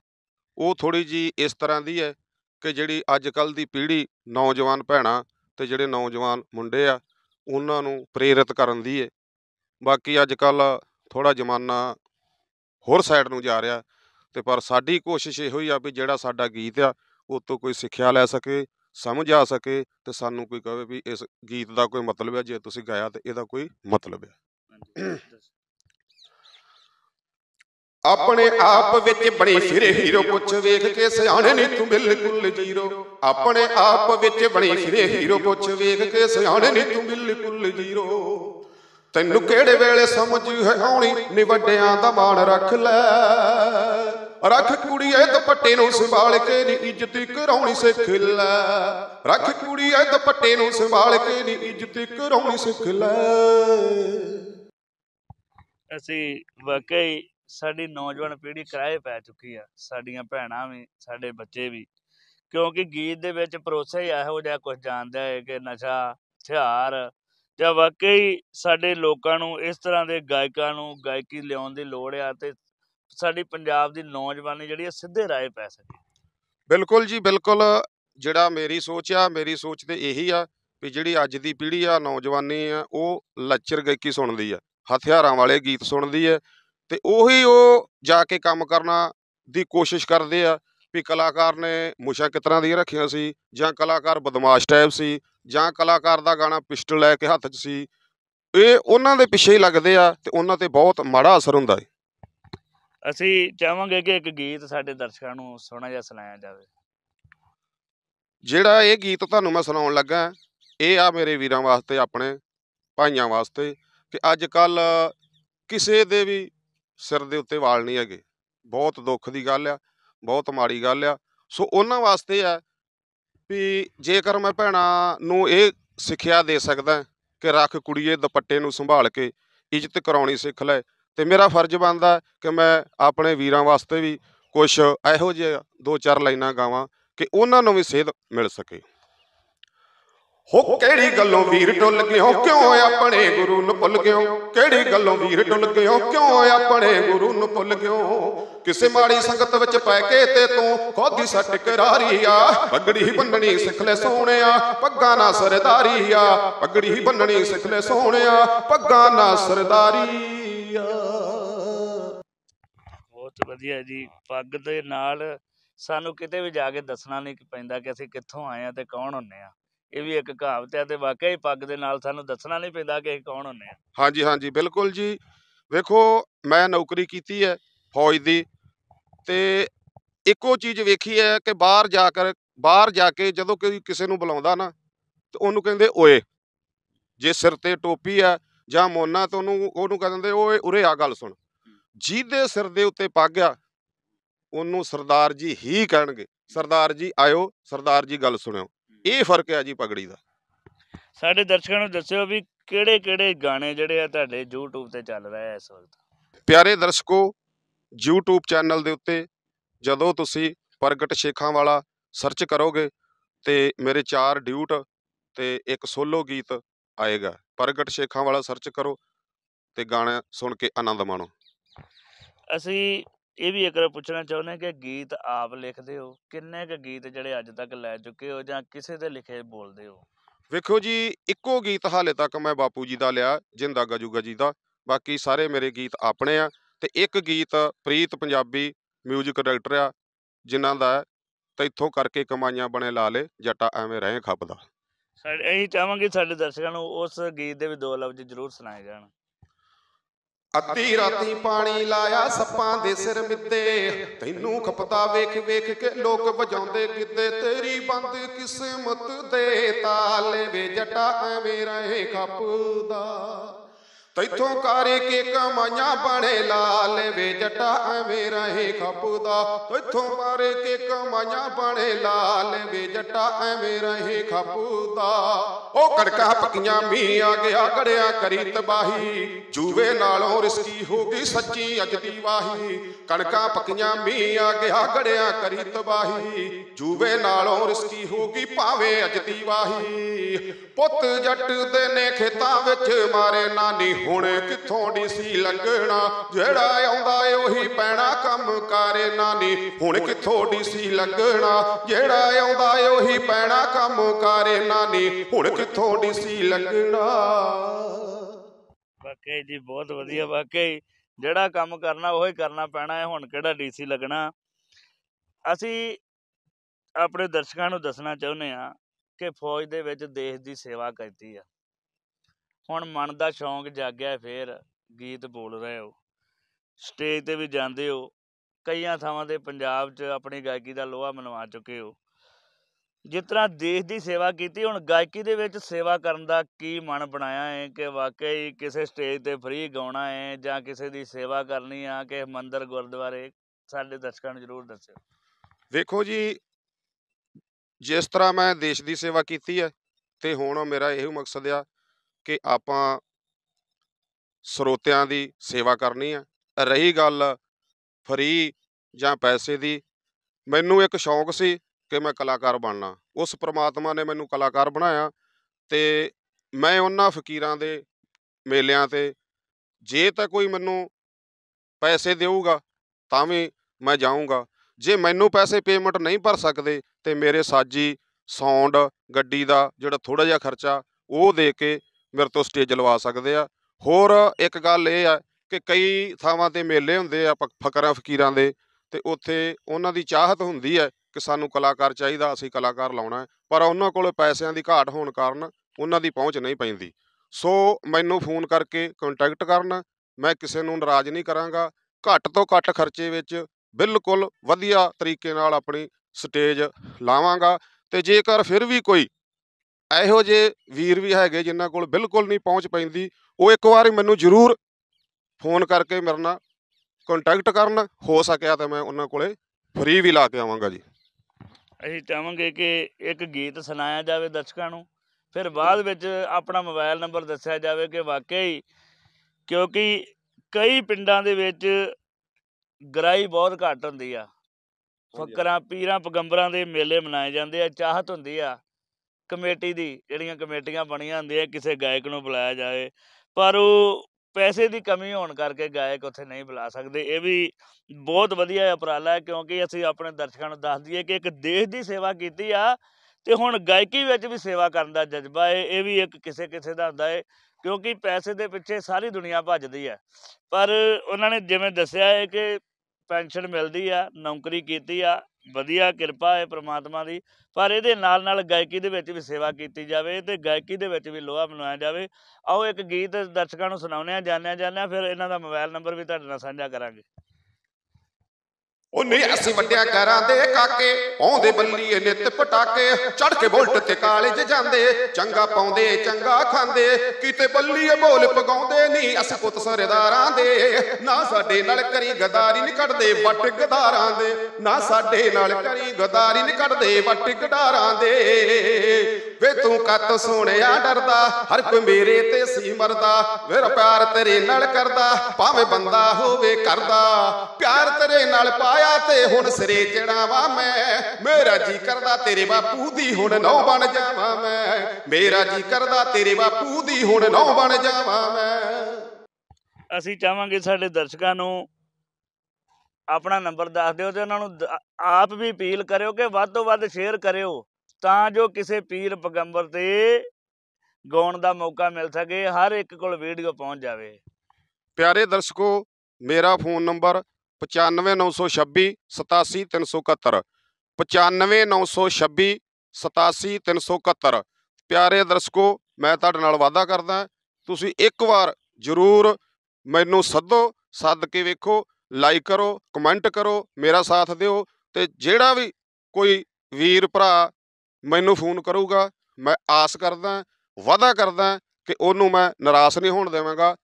S1: ਉਹ ਥੋੜੀ ਜੀ ਇਸ ਤਰ੍ਹਾਂ ਦੀ ਹੈ ਕਿ ਜਿਹੜੀ ਅੱਜ ਕੱਲ ਦੀ ਪੀੜ੍ਹੀ ਨੌਜਵਾਨ ਭੈਣਾ ਤੇ ਜਿਹੜੇ ਨੌਜਵਾਨ ਮੁੰਡੇ ਆ ਉਹਨਾਂ ਨੂੰ ਪ੍ਰੇਰਿਤ ਕਰਨ ਦੀ ਹੈ ਬਾਕੀ ਅੱਜ ਕੱਲ ਥੋੜਾ ਜ਼ਮਾਨਾ ਹੋਰ ਸਾਈਡ ਨੂੰ ਜਾ ਰਿਹਾ ਤੇ ਪਰ ਸਾਡੀ ਕੋਸ਼ਿਸ਼ ਇਹੋ ਹੀ ਆ ਵੀ ਜਿਹੜਾ ਸਾਡਾ ਗੀਤ ਆ ਉਹ ਤੋਂ ਕੋਈ ਸਿੱਖਿਆ ਲੈ ਸਕੇ ਸਮਝ ਆ ਸਕੇ ਤੇ ਸਾਨੂੰ ਕੋਈ ਕਹੇ ਵੀ ਇਸ ਗੀਤ ਦਾ ਕੋਈ ਮਤਲਬ ਹੈ ਜੇ ਤੁਸੀਂ ਗਾਇਆ ਤੇ ਇਹਦਾ ਕੋਈ ਮਤਲਬ ਹੈ ਆਪਣੇ ਆਪ ਵਿੱਚ ਬੜੇ ਫਿਰੇ ਹੀਰੋ ਕੁਛ ਵੇਖ ਕੇ ਸਿਆਣੇ ਨਹੀਂ ਤੂੰ ਬਿਲਕੁਲ ਜੀਰੋ ਆਪਣੇ ਆਪ ਵਿੱਚ ਬੜੇ ਫਿਰੇ ਹੀਰੋ ਕੁਛ ਵੇਖ ਕੇ ਸਿਆਣੇ ਨਹੀਂ ਤੂੰ ਬਿਲਕੁਲ ਜੀਰੋ ਤੈਨੂੰ ਕਿਹੜੇ ਵੇਲੇ ਸਮਝ ਹੋਣੀ ਨੀ ਵੱਡਿਆਂ ਦਾ ਮਾਣ ਰੱਖ ਲੈ ਰੱਖ ਕੁੜੀਏ ਦੁਪੱਟੇ ਨੂੰ ਸੰਭਾਲ ਕੇ ਨੀ ਇੱਜ਼ਤ ਕਰਾਉਣੀ ਸਿੱਖ ਲੈ ਰੱਖ ਕੁੜੀਏ ਦੁਪੱਟੇ ਨੂੰ ਸੰਭਾਲ ਕੇ ਨੀ ਇੱਜ਼ਤ ਕਰਾਉਣੀ ਸਿੱਖ ਲੈ
S2: ਅਸੀਂ ਵਾਕਈ ਸਾਡੀ ਨੌਜਵਾਨ ਪੀੜ੍ਹੀ ਕਿਰਾਏ ਪੈ ਚੁੱਕੀ ਆ ਸਾਡੀਆਂ ਭੈਣਾਂ ਵੀ ਸਾਡੇ ਬੱਚੇ ਵੀ ਕਿਉਂਕਿ ਗੀਤ ਦੇ ਵਿੱਚ ਪਰੋਸਾ ਹੀ ਇਹੋ ਜਿਹਾ ਕੁਝ ਜਾਣਦਾ ਹੈ ਕਿ ਨਸ਼ਾ ਹਥਿਆਰ ਜਾਂ ਵਾਕਈ ਸਾਡੇ ਲੋਕਾਂ ਨੂੰ ਇਸ ਤਰ੍ਹਾਂ ਦੇ ਗਾਇਕਾਂ ਨੂੰ ਗਾਇਕੀ ਲਿਆਉਣ ਦੀ ਲੋੜ ਆ ਤੇ ਸਾਡੀ ਪੰਜਾਬ ਦੀ ਨੌਜਵਾਨੀ ਜਿਹੜੀ ਸਿੱਧੇ ਰਾਏ ਪੈ ਸਕੇ
S1: ਬਿਲਕੁਲ ਜੀ ਬਿਲਕੁਲ ਜਿਹੜਾ ਮੇਰੀ ਸੋਚ ਆ ਮੇਰੀ ਸੋਚ ਤੇ ਇਹੀ ਆ ਵੀ ਜਿਹੜੀ ਅੱਜ ਦੀ ਪੀੜ੍ਹੀ ਆ ਨੌਜਵਾਨੀ ਆ ਉਹ ਲੱਚਰ ਗਾਇਕੀ ਸੁਣਦੀ ਆ ਹਥਿਆਰਾਂ ਵਾਲੇ ਗੀਤ ਸੁਣਦੀ ਆ ਤੇ ਉਹੀ ਉਹ ਜਾ ਕੇ ਕੰਮ ਕਰਨਾ ਦੀ ਕੋਸ਼ਿਸ਼ ਕਰਦੇ ਆ ਵੀ ਕਲਾਕਾਰ ਨੇ ਮੁਸ਼ਾ ਕਿਤਨਾ ਦੀ ਰੱਖੀਆਂ ਸੀ ਜਾਂ ਕਲਾਕਾਰ ਬਦਮਾਸ਼ ਟਾਈਪ ਸੀ ਜਾਂ ਕਲਾਕਾਰ ਦਾ ਗਾਣਾ ਪਿਸਟਲ ਲੈ ਕੇ ਹੱਥ 'ਚ ਸੀ ਇਹ ਉਹਨਾਂ ਦੇ ਪਿੱਛੇ ਹੀ ਲੱਗਦੇ ਆ ਤੇ ਉਹਨਾਂ ਤੇ ਬਹੁਤ ਮਾੜਾ ਅਸਰ ਹੁੰਦਾ ਹੈ
S2: ਅਸੀਂ ਚਾਹਾਂਗੇ ਕਿ ਇੱਕ ਗੀਤ ਸਾਡੇ ਦਰਸ਼ਕਾਂ ਨੂੰ ਸੋਹਣਾ ਜਿਹਾ ਸੁਣਾਇਆ ਜਾਵੇ
S1: ਜਿਹੜਾ ਇਹ ਗੀਤ ਤੁਹਾਨੂੰ ਮੈਂ ਸੁਣਾਉਣ ਲੱਗਾ ਇਹ ਆ ਮੇਰੇ ਵੀਰਾਂ ਵਾਸਤੇ ਆਪਣੇ ਭਾਈਆਂ ਵਾਸਤੇ ਕਿ ਅੱਜ ਕੱਲ ਕਿਸੇ ਦੇ ਵੀ ਸਿਰ ਦੇ ਉੱਤੇ ਵਾਲ ਨਹੀਂ ਹੈਗੇ ਬਹੁਤ ਦੁੱਖ ਦੀ ਗੱਲ ਆ ਬਹੁਤ ਮਾੜੀ ਗੱਲ ਆ ਸੋ ਉਹਨਾਂ ਵਾਸਤੇ ਆ ਵੀ ਜੇਕਰ ਮੈਂ ਭੈਣਾ ਨੂੰ ਇਹ ਸਿੱਖਿਆ ਦੇ ਸਕਦਾ ਕਿ ਰੱਖ ਕੁੜੀਏ ਦੁਪੱਟੇ ਨੂੰ ਸੰਭਾਲ ਕੇ ਇੱਜ਼ਤ ਕਰਾਉਣੀ ਸਿੱਖ ਲੈ ਤੇ ਮੇਰਾ ਫਰਜ਼ ਬਣਦਾ ਕਿ ਮੈਂ ਆਪਣੇ ਵੀਰਾਂ ਵਾਸਤੇ ਵੀ ਕੁਝ ਇਹੋ ਜਿਹੇ ਦੋ ਚਾਰ ਲਾਈਨਾਂ ਗਾਵਾਂ ਕਿ ਉਹਨਾਂ ਨੂੰ ਵੀ ਸੇਧ ਮਿਲ ਸਕੇ ਹੋ ਕਿਹੜੀ ਗੱਲੋਂ ਵੀਰ ਟੁੱਲ ਗਿਓ ਕਿਉਂ ਆਪਣੇ ਗੁਰੂ ਨੂੰ ਭੁੱਲ ਗਿਓ ਕਿਹੜੀ ਗੱਲੋਂ ਵੀਰ ਟੁੱਲ ਗਿਓ ਕਿਉਂ ਆਪਣੇ ਗੁਰੂ ਨੂੰ ਭੁੱਲ ਗਿਓ ਕਿਸੇ ਮਾੜੀ ਸੰਗਤ ਵਿੱਚ ਪੈ ਕੇ ਤੇ ਤੂੰ ਖੋਦੀ ਸੱਟ ਕਰਾਰੀਆ ਪਗੜੀ ਬੰਨਣੀ ਸਿੱਖ ਲੈ ਸੋਹਣਿਆ ਪੱਗਾਂ ਨਾ ਸਰਦਾਰੀਆ ਪਗੜੀ ਬੰਨਣੀ ਸਿੱਖ ਲੈ ਸੋਹਣਿਆ ਪੱਗਾਂ ਨਾ ਸਰਦਾਰੀਆ
S2: ਬਹੁਤ ਵਧੀਆ ਜੀ ਪੱਗ ਦੇ ਨਾਲ ਸਾਨੂੰ ਕਿਤੇ ਵੀ ਜਾ ਕੇ ਦੱਸਣਾ ਨਹੀਂ ਪੈਂਦਾ ਕਿ ਅਸੀਂ ਕਿੱਥੋਂ ਆਏ ਆ ਤੇ ਕੌਣ ਹੁੰਨੇ ਆ ਇਹ ਵੀ ਇੱਕ ਕਹਾਵਤ ਹੈ ਤੇ ਵਾਕਿਆ ਹੀ ਪੱਗ ਦੇ ਨਾਲ ਸਾਨੂੰ ਦੱਸਣਾ ਨਹੀਂ ਪੈਂਦਾ ਕਿ ਇਹ ਕੌਣ ਹੁੰਨੇ ਆ
S1: ਹਾਂਜੀ ਹਾਂਜੀ ਬਿਲਕੁਲ ਜੀ ਵੇਖੋ ਮੈਂ ਨੌਕਰੀ ਕੀਤੀ ਹੈ ਫੌਜ ਦੀ ਤੇ ਇੱਕੋ ਚੀਜ਼ ਵੇਖੀ ਹੈ ਕਿ ਬਾਹਰ ਜਾ ਕੇ ਬਾਹਰ ਜਾ ਕੇ ਜਦੋਂ ਕੋਈ ਕਿਸੇ ਨੂੰ ਬੁਲਾਉਂਦਾ ਨਾ ਤੇ ਉਹਨੂੰ ਕਹਿੰਦੇ ਓਏ ਜੇ ਸਿਰ ਤੇ ਟੋਪੀ ਆ ਜਾਂ ਮੋਨਾ ਤਾਂ ਉਹਨੂੰ ਉਹਨੂੰ ਕਹਿ ਦਿੰਦੇ ਓਏ ਉਰੇ ਆ ਗੱਲ ਸੁਣ ਜਿਹਦੇ ਸਿਰ ਦੇ ਉੱਤੇ ਪੱਗ ਆ ਉਹਨੂੰ ਸਰਦਾਰ ਜੀ ਹੀ ਕਹਿਣਗੇ ਸਰਦਾਰ ਜੀ ਆਇਓ ਸਰਦਾਰ ਜੀ ਗੱਲ ਸੁਣਿਓ ਇਹ ਫਰਕ ਆ ਜੀ ਪਗੜੀ ਦਾ
S2: ਸਾਡੇ ਦਰਸ਼ਕਾਂ ਨੂੰ ਦੱਸਿਓ ਵੀ ਕਿਹੜੇ ਕਿਹੜੇ ਗਾਣੇ ਜਿਹੜੇ ਆ ਤੁਹਾਡੇ YouTube ਤੇ ਚੱਲ ਰਹੇ ਐ ਇਸ ਵਕਤ
S1: ਪਿਆਰੇ ਦਰਸ਼ਕੋ YouTube ਚੈਨਲ ਦੇ ਉੱਤੇ ਜਦੋਂ ਤੁਸੀਂ ਪ੍ਰਗਟ ਸ਼ੇਖਾਂ ਵਾਲਾ ਸਰਚ ਕਰੋਗੇ ਤੇ ਮੇਰੇ ਚਾਰ ਡਿਊਟ ਤੇ ਇੱਕ ਸੋਲੋ ਗੀਤ ਆਏਗਾ ਪ੍ਰਗਟ ਸ਼ੇਖਾਂ ਵਾਲਾ ਸਰਚ ਕਰੋ ਤੇ ਗਾਣਾ ਸੁਣ ਕੇ ਆਨੰਦ ਮਾਣੋ
S2: ਅਸੀਂ ਇਹ ਵੀ ਇੱਕ ਪੁੱਛਣਾ ਚਾਹੁੰਦੇ ਕਿ ਗੀਤ ਆਪ ਲਿਖਦੇ ਹੋ ਕਿੰਨੇ ਕੁ ਗੀਤ ਜਿਹੜੇ ਅੱਜ ਤੱਕ ਲੈ ਚੁੱਕੇ ਹੋ ਜਾਂ ਕਿਸੇ ਦੇ ਲਿਖੇ ਬੋਲਦੇ ਹੋ
S1: ਵੇਖੋ ਜੀ ਇੱਕੋ ਗੀਤ ਹਾਲੇ ਤੱਕ ਮੈਂ ਬਾਪੂ ਜੀ ਦਾ ਲਿਆ ਜਿੰਦਾ ਗਜੂਗਾ ਜੀ ਦਾ ਬਾਕੀ ਸਾਰੇ ਮੇਰੇ ਗੀਤ ਆਪਣੇ ਆ ਤੇ ਇੱਕ ਗੀਤ ਪ੍ਰੀਤ ਪੰਜਾਬੀ 뮤직 ਡਾਇਰੈਕਟਰ ਆ ਜਿਨ੍ਹਾਂ ਦਾ ਤੈਥੋਂ ਕਰਕੇ ਕਮਾਈਆਂ ਬਣੇ ਲਾ ਲੇ ਜੱਟਾ ਐਵੇਂ ਰਹੇ ਖੱਪਦਾ
S2: ਸਾਡੇ ਇਹੀ ਚਾਹਾਂਗੇ ਸਾਡੇ ਦਰਸ਼ਕਾਂ ਨੂੰ ਉਸ ਗੀਤ ਦੇ ਵੀ ਦੋ ਲਫ਼ਜ਼ ਜ਼ਰੂਰ ਸੁਣਾਏ ਜਾਣ ਅੱਧੀ ਰਾਤੀ
S1: ਪਾਣੀ ਲਾਇਆ ਸੱਪਾਂ ਦੇ ਸਿਰ ਮਿੱਤੇ ਤੈਨੂੰ ਖਪਤਾ ਵੇਖ ਵੇਖ ਕੇ ਲੋਕ ਵਜਾਉਂਦੇ ਕਿਤੇ ਤੇਰੀ ਬੰਦ ਕਿਸਮਤ ਦੇ ਤਾਲੇ ਵੇ ਜਟਾ ਐਵੇਂ ਰਹੇ ਖਪਦਾ ਤੈਥੋਂ ਕਾਰੇ ਕੇ ਕਮਾਈਆਂ ਬਣੇ ਲਾਲ ਵੇ ਜਟਾ ਐਵੇਂ ਰਹੇ ਖਪਦਾ ਤੈਥੋਂ ਮਾਰੇ ਕੇ ਕਮਾਈਆਂ ਬਣੇ ਲਾਲ ਵੇ ਜਟਾ ਐਵੇਂ ਰਹੇ ਖਪਦਾ ਉਹ ਕੜਕਾ ਪੱਕੀਆਂ ਮੀ ਆ ਗਿਆ ਘੜਿਆ ਕਰੀ ਤਬਾਹੀ ਜੂਵੇ ਨਾਲੋਂ ਰਿਸਕੀ ਹੋ ਗਈ ਸੱਚੀ ਅੱਜ ਦੀ ਵਾਹੀ ਕੜਕਾ ਪੱਕੀਆਂ ਮੀ ਆ ਗਿਆ ਘੜਿਆ ਕਰੀ ਤਬਾਹੀ ਜੂਵੇ ਨਾਲੋਂ ਰਿਸਕੀ ਹੋ ਗਈ ਭਾਵੇਂ ਅੱਜ ਦੀ ਵਾਹੀ ਪੁੱਤ ਜੱਟ ਦੇ ਨੇ ਖੇਤਾਂ ਵਿੱਚ ਮਾਰੇ ਨਾਨੀ ਹੁਣ ਕਿੱਥੋਂ ਡੀਸੀ ਲੱਗਣਾ ਜਿਹੜਾ ਆਉਂਦਾ ਏ ਉਹੀ ਪੈਣਾ ਕੰਮ ਕਾਰੇ ਨਾਨੀ ਹੁਣ ਕਿੱਥੋਂ ਡੀਸੀ ਲੱਗਣਾ ਜਿਹੜਾ ਆਉਂਦਾ ਏ ਉਹੀ ਪੈਣਾ ਕੰਮ ਕਾਰੇ ਨਾਨੀ ਹੁਣ ਕਿੱਥੋਂ ਡੀਸੀ ਲੱਗਣਾ
S2: ਵਾਕਈ ਜੀ ਬਹੁਤ ਵਧੀਆ ਵਾਕਈ ਜਿਹੜਾ ਕੰਮ ਕਰਨਾ ਉਹ ਹੀ ਕਰਨਾ ਪੈਣਾ ਹੈ ਹੁਣ ਕਿਹੜਾ ਡੀਸੀ ਲੱਗਣਾ ਅਸੀਂ ਆਪਣੇ ਦਰਸ਼ਕਾਂ ਨੂੰ ਦੱਸਣਾ ਚਾਹੁੰਦੇ ਆ ਕਿ ਫੌਜ ਦੇ ਵਿੱਚ ਦੇਸ਼ ਦੀ ਸੇਵਾ ਕਰਦੀ ਆ ਹੁਣ ਮਨ ਦਾ ਸ਼ੌਂਕ ਜਾਗਿਆ ਫੇਰ ਗੀਤ ਬੋਲ ਰਹੇ ਹੋ ਸਟੇਜ ਤੇ ਵੀ ਜਾਂਦੇ ਹੋ ਕਈਆਂ ਥਾਵਾਂ ਤੇ ਪੰਜਾਬ 'ਚ ਆਪਣੀ ਗਾਇਕੀ ਦਾ ਲੋਹਾ ਮਨਵਾ ਚੁੱਕੇ ਹੋ ਜਿਸ ਤਰ੍ਹਾਂ ਦੇਸ਼ ਦੀ ਸੇਵਾ ਕੀਤੀ ਹੁਣ ਗਾਇਕੀ ਦੇ ਵਿੱਚ ਸੇਵਾ ਕਰਨ ਦਾ ਕੀ ਮਨ ਬਣਾਇਆ ਹੈ ਕਿ ਵਾਕਈ ਕਿਸੇ ਸਟੇਜ ਤੇ ਫ੍ਰੀ ਗਾਉਣਾ ਹੈ ਜਾਂ ਕਿਸੇ ਦੀ ਸੇਵਾ ਕਰਨੀ ਆ ਕਿ ਮੰਦਰ ਗੁਰਦੁਆਰੇ ਸਾਡੇ ਦਰਸ਼ਕਾਂ ਨੂੰ ਜ਼ਰੂਰ ਦੱਸਿਓ
S1: ਵੇਖੋ ਜੀ ਜਿਸ ਤਰ੍ਹਾਂ ਮੈਂ ਦੇਸ਼ ਦੀ ਸੇਵਾ ਕੀਤੀ ਹੈ ਤੇ ਹੁਣ ਮੇਰਾ ਇਹੋ ਮਕਸਦ ਆ ਕਿ ਆਪਾਂ ਸਰੋਤਿਆਂ ਦੀ ਸੇਵਾ ਕਰਨੀ ਆ ਰਹੀ ਗੱਲ ਫਰੀ ਜਾਂ ਪੈਸੇ ਦੀ ਮੈਨੂੰ ਇੱਕ ਸ਼ੌਂਕ ਸੀ ਕਿ ਮੈਂ ਕਲਾਕਾਰ ਬਣਨਾ ਉਸ ਪ੍ਰਮਾਤਮਾ ਨੇ ਮੈਨੂੰ ਕਲਾਕਾਰ ਬਣਾਇਆ ਤੇ ਮੈਂ ਉਹਨਾਂ ਫਕੀਰਾਂ ਦੇ ਮੇਲਿਆਂ ਤੇ ਜੇ ਤਾਂ ਕੋਈ ਮੈਨੂੰ ਪੈਸੇ ਦੇਊਗਾ ਤਾਂ ਵੀ ਮੈਂ ਜਾਊਂਗਾ ਜੇ ਮੈਨੂੰ ਪੈਸੇ ਪੇਮੈਂਟ ਨਹੀਂ ਭਰ ਸਕਦੇ ਤੇ ਮੇਰੇ ਸਾਜੀ ਸਾਊਂਡ ਗੱਡੀ ਦਾ ਜਿਹੜਾ ਥੋੜਾ ਜਿਹਾ ਖਰਚਾ ਉਹ ਦੇ ਕੇ ਮੇਰੇ ਤੋਂ ਸਟੇਜ ਲਵਾ ਸਕਦੇ ਆ ਹੋਰ ਇੱਕ ਗੱਲ ਇਹ ਆ ਕਿ ਕਈ ਥਾਵਾਂ ਤੇ ਮੇਲੇ ਹੁੰਦੇ ਆ ਫਕਰਾਂ ਫਕੀਰਾਂ ਦੇ ਤੇ ਉੱਥੇ ਉਹਨਾਂ ਦੀ ਚਾਹਤ ਹੁੰਦੀ ਹੈ ਕਿ ਸਾਨੂੰ ਕਲਾਕਾਰ ਚਾਹੀਦਾ ਅਸੀਂ ਕਲਾਕਾਰ ਲਾਉਣਾ ਪਰ ਉਹਨਾਂ ਕੋਲ ਪੈਸਿਆਂ ਦੀ ਘਾਟ ਹੋਣ ਕਾਰਨ ਉਹਨਾਂ ਦੀ ਪਹੁੰਚ ਨਹੀਂ ਪੈਂਦੀ ਸੋ ਮੈਨੂੰ ਫੋਨ ਕਰਕੇ ਕੰਟੈਕਟ ਕਰਨ ਮੈਂ ਕਿਸੇ ਨੂੰ ਨਾਰਾਜ਼ ਨਹੀਂ ਕਰਾਂਗਾ ਘੱਟ ਤੋਂ ਘੱਟ ਖਰਚੇ ਵਿੱਚ ਬਿਲਕੁਲ ਵਧੀਆ ਤਰੀਕੇ ਨਾਲ ਆਪਣੀ ਸਟੇਜ ਲਾਵਾਂਗਾ ਤੇ ਜੇਕਰ ਫਿਰ ਵੀ ਕੋਈ ਇਹੋ ਜੇ ਵੀਰ ਵੀ ਹੈਗੇ ਜਿਨ੍ਹਾਂ ਕੋਲ ਬਿਲਕੁਲ ਨਹੀਂ ਪਹੁੰਚ ਪੈਂਦੀ ਉਹ ਇੱਕ ਵਾਰੀ ਮੈਨੂੰ ਜ਼ਰੂਰ ਫੋਨ ਕਰਕੇ ਮੇਰੇ ਨਾਲ ਕੰਟੈਕਟ ਕਰਨ ਹੋ ਸਕਿਆ ਤਾਂ ਮੈਂ ਉਹਨਾਂ ਕੋਲੇ ਫ੍ਰੀ ਵੀ ਲਾ ਕੇ ਆਵਾਂਗਾ ਜੀ
S2: ਅਸੀਂ ਚਾਹਾਂਗੇ ਕਿ ਇੱਕ ਗੀਤ ਸੁਣਾਇਆ ਜਾਵੇ ਦਰਸ਼ਕਾਂ ਨੂੰ ਫਿਰ ਬਾਅਦ ਵਿੱਚ ਆਪਣਾ ਮੋਬਾਈਲ ਨੰਬਰ ਦੱਸਿਆ ਜਾਵੇ ਕਿ ਵਾਕਈ ਕਿਉਂਕਿ ਕਈ ਪਿੰਡਾਂ ਦੇ ਵਿੱਚ ਗਰਾਈ ਬਹੁਤ ਘੱਟ ਹੁੰਦੀ ਆ ਫੱਕਰਾਂ ਪੀਰਾਂ ਪਗੰਬਰਾਂ ਦੇ ਮੇਲੇ ਮਨਾਏ ਜਾਂਦੇ ਆ ਚਾਹਤ ਹੁੰਦੀ ਆ ਕਮੇਟੀ ਦੀ ਜਿਹੜੀਆਂ ਕਮੇਟੀਆਂ ਬਣੀਆਂ ਹੁੰਦੀਆਂ ਕਿਸੇ ਗਾਇਕ ਨੂੰ ਬੁਲਾਇਆ ਜਾਵੇ ਪਰ ਉਹ ਪੈਸੇ ਦੀ ਕਮੀ ਹੋਣ ਕਰਕੇ ਗਾਇਕ ਉੱਥੇ ਨਹੀਂ ਬੁਲਾ ਸਕਦੇ ਇਹ ਵੀ ਬਹੁਤ ਵਧੀਆ ਉਪਰਾਲਾ ਹੈ ਕਿਉਂਕਿ ਅਸੀਂ ਆਪਣੇ ਦਰਸ਼ਕਾਂ ਨੂੰ ਦੱਸ ਦਈਏ ਕਿ ਇੱਕ ਦੇਸ਼ ਦੀ ਸੇਵਾ ਕੀਤੀ ਆ ਤੇ ਹੁਣ ਗਾਇਕੀ ਵਿੱਚ ਵੀ ਸੇਵਾ ਕਰਨ ਦਾ ਜਜ਼ਬਾ ਹੈ ਇਹ ਵੀ ਇੱਕ ਕਿਸੇ ਕਿਸੇ ਦਾ ਹੁੰਦਾ ਹੈ ਕਿਉਂਕਿ ਪੈਸੇ ਦੇ ਪਿੱਛੇ ਸਾਰੀ ਦੁਨੀਆ ਭੱਜਦੀ ਹੈ ਪਰ ਉਹਨਾਂ ਨੇ ਜਿਵੇਂ ਦੱਸਿਆ ਹੈ ਕਿ ਪੈਨਸ਼ਨ ਮਿਲਦੀ ਆ ਨੌਕਰੀ ਕੀਤੀ ਆ ਵਧੀਆ ਕਿਰਪਾ ਹੈ ਪ੍ਰਮਾਤਮਾ ਦੀ ਪਰ ਇਹਦੇ ਨਾਲ ਨਾਲ ਗਾਇਕੀ ਦੇ ਵਿੱਚ ਵੀ ਸੇਵਾ ਕੀਤੀ ਜਾਵੇ ਤੇ ਗਾਇਕੀ ਦੇ ਵਿੱਚ ਵੀ ਲੋਹਾ ਬਣਾਇਆ ਜਾਵੇ ਆਓ ਇੱਕ ਗੀਤ ਦਰਸ਼ਕਾਂ ਨੂੰ ਸੁਣਾਉਂਦੇ ਆ ਜਾਣਿਆ ਜਾਣਿਆ ਫਿਰ ਇਹਨਾਂ ਦਾ ਮੋਬਾਈਲ ਨੰਬਰ ਵੀ ਤੁਹਾਡੇ ਨਾਲ ਸਾਂਝਾ ਕਰਾਂਗੇ
S1: ਉਹ ਨਹੀਂ ਅਸੀਂ ਵੱਡਿਆ ਕਰਾਂ ਦੇ ਕਾਕੇ ਆਉਂਦੇ ਬੱਲੀਏ ਨਿੱਤ ਪਟਾਕੇ ਚੜ ਕੇ ਬੁਲਟ ਤੇ ਕਾਲਜ ਜਾਂਦੇ ਚੰਗਾ ਪਾਉਂਦੇ ਚੰਗਾ ਖਾਂਦੇ ਕਿਤੇ ਬੱਲੀਏ ਬੋਲ ਪਗਾਉਂਦੇ ਨਹੀਂ ਅਸੀਂ ਪੁੱਤ ਸਰਦਾਰਾਂ ਦੇ ਨਾ ਸਾਡੇ ਨਾਲ ਕਰੀ ਗਦਾਰੀ ਨਹੀਂ ਕੱਢਦੇ ਵੱਟ ਗਦਾਰਾਂ ਦੇ ਨਾ ਸਾਡੇ ਨਾਲ ਕਰੀ ਗਦਾਰੀ ਨਹੀਂ ਕੱਢਦੇ ਵੱਟ ਗਦਾਰਾਂ ਦੇ ਵੇ ਤੂੰ ਕੱਤ ਸੋਹਣਿਆ ਡਰਦਾ ਹਰ ਕੋਈ ਮੇਰੇ ਤੇ ਸੀ ਮਰਦਾ ਵੇ ਪਿਆਰ ਤੇਰੇ ਨਾਲ ਕਰਦਾ ਭਾਵੇਂ ਬੰਦਾ ਹੋਵੇ ਕਰਦਾ ਪਿਆਰ ਤੇਰੇ ਨਾਲ ਪਾਇਆ ਤੇ ਹੁਣ ਸਰੇ ਚੜਾਵਾ ਮੈਂ ਮੇਰਾ ਜੀ ਕਰਦਾ ਤੇਰੇ ਬਾਪੂ ਦੀ ਹੁਣ ਨੌ ਬਣ ਜਾਵਾ ਮੈਂ ਮੇਰਾ ਜੀ ਕਰਦਾ ਤੇਰੇ ਬਾਪੂ ਦੀ ਹੁਣ ਨੌ ਬਣ ਜਾਵਾ ਮੈਂ
S2: ਅਸੀਂ ਚਾਹਾਂਗੇ ਸਾਡੇ ਦਰਸ਼ਕਾਂ ਨੂੰ ਆਪਣਾ ਨੰਬਰ ਦੱਸ ਦਿਓ ਤੇ ਉਹਨਾਂ ਨੂੰ ਆਪ ਵੀ ਅਪੀਲ ਕਰਿਓ ਕਿ ਵੱਧ ਤੋਂ ਵੱਧ ਸ਼ੇਅਰ ਕਰਿਓ ਤਾਂ ਜੋ ਕਿਸੇ ਪੀਰ ਪੈਗੰਬਰ ਤੇ ਗਾਉਣ ਦਾ ਮੌਕਾ ਮਿਲ ਸਕੇ ਹਰ ਇੱਕ ਕੋਲ ਵੀਡੀਓ ਪਹੁੰਚ ਜਾਵੇ
S1: ਪਿਆਰੇ ਦਰਸ਼ਕੋ ਮੇਰਾ ਫੋਨ ਨੰਬਰ 95926 87371 95926 ਪਿਆਰੇ ਦਰਸ਼ਕੋ ਮੈਂ ਤੁਹਾਡੇ ਨਾਲ ਵਾਅਦਾ ਕਰਦਾ ਤੁਸੀਂ ਇੱਕ ਵਾਰ ਜ਼ਰੂਰ ਮੈਨੂੰ ਸੱਦੋ ਸੱਦ ਕੇ ਵੇਖੋ ਲਾਈਕ ਕਰੋ ਕਮੈਂਟ ਕਰੋ ਮੇਰਾ ਸਾਥ ਦਿਓ ਤੇ ਜਿਹੜਾ ਵੀ ਕੋਈ ਵੀਰ ਭਰਾ ਮੈਨੂੰ ਫੋਨ ਕਰੂਗਾ ਮੈਂ ਆਸ ਕਰਦਾ ਵਾਦਾ ਕਰਦਾ ਕਿ ਉਹਨੂੰ ਮੈਂ ਨਿਰਾਸ਼ ਨਹੀਂ ਹੋਣ ਦੇਵਾਂਗਾ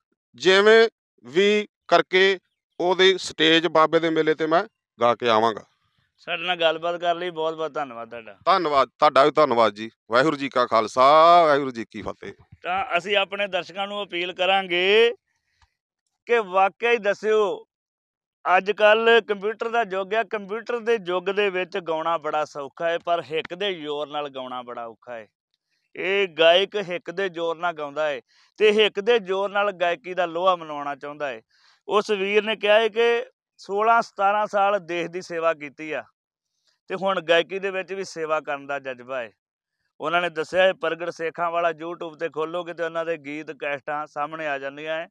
S1: ਜਿਵੇਂ ਵੀ ਕਰਕੇ ਉਹਦੇ ਸਟੇਜ ਬਾਬੇ ਦੇ ਮੇਲੇ ਤੇ ਮੈਂ ਗਾ ਕੇ ਆਵਾਂਗਾ
S2: ਸਾਡੇ ਨਾਲ ਗੱਲਬਾਤ ਕਰਨ ਲਈ ਬਹੁਤ ਬਹੁਤ ਧੰਨਵਾਦ ਤੁਹਾਡਾ
S1: ਧੰਨਵਾਦ ਤੁਹਾਡਾ ਵੀ ਧੰਨਵਾਦ ਜੀ ਵਾਹਿਗੁਰੂ ਜੀ ਕਾ ਖਾਲਸਾ ਵਾਹਿਗੁਰੂ ਜੀ ਕੀ ਫਤਿਹ
S2: ਤਾਂ ਅਸੀਂ ਆਪਣੇ ਦਰਸ਼ਕਾਂ ਨੂੰ ਅਪੀਲ ਕਰਾਂਗੇ ਕਿ ਵਾਕਿਆ ਹੀ ਦੱਸਿਓ ਅੱਜ ਕੱਲ ਕੰਪਿਊਟਰ ਦਾ ਯੁੱਗ ਹੈ ਕੰਪਿਊਟਰ ਦੇ ਯੁੱਗ ਦੇ ਵਿੱਚ ਗਾਉਣਾ ਬੜਾ ਸੌਖਾ ਹੈ ਪਰ ਹਿੱਕ ਦੇ ਜ਼ੋਰ ਨਾਲ ਗਾਉਣਾ ਬੜਾ ਔਖਾ ਹੈ ਇਹ ਗਾਇਕ ਹਿੱਕ ਦੇ ਜ਼ੋਰ ਨਾਲ ਗਾਉਂਦਾ ਹੈ ਤੇ ਹਿੱਕ ਦੇ ਜ਼ੋਰ ਨਾਲ ਗਾਇਕੀ ਦਾ ਲੋਹਾ ਮਨਵਾਉਣਾ ਚਾਹੁੰਦਾ ਹੈ ਉਸ ਵੀਰ ਨੇ ਕਿਹਾ ਹੈ ਕਿ 16 17 ਸਾਲ ਦੇਸ਼ ਦੀ ਸੇਵਾ ਕੀਤੀ ਆ ਤੇ ਹੁਣ ਗਾਇਕੀ ਦੇ ਵਿੱਚ ਵੀ ਸੇਵਾ ਕਰਨ ਦਾ ਜਜ਼ਬਾ ਹੈ ਉਹਨਾਂ ਨੇ ਦੱਸਿਆ ਹੈ ਪ੍ਰਗਟ ਸੇਖਾਂ ਵਾਲਾ YouTube ਤੇ ਖੋਲੋਗੇ ਤੇ ਉਹਨਾਂ ਦੇ ਗੀਤ ਕੈਸਟਾਂ ਸਾਹਮਣੇ ਆ ਜਾਂਦੀਆਂ ਹੈ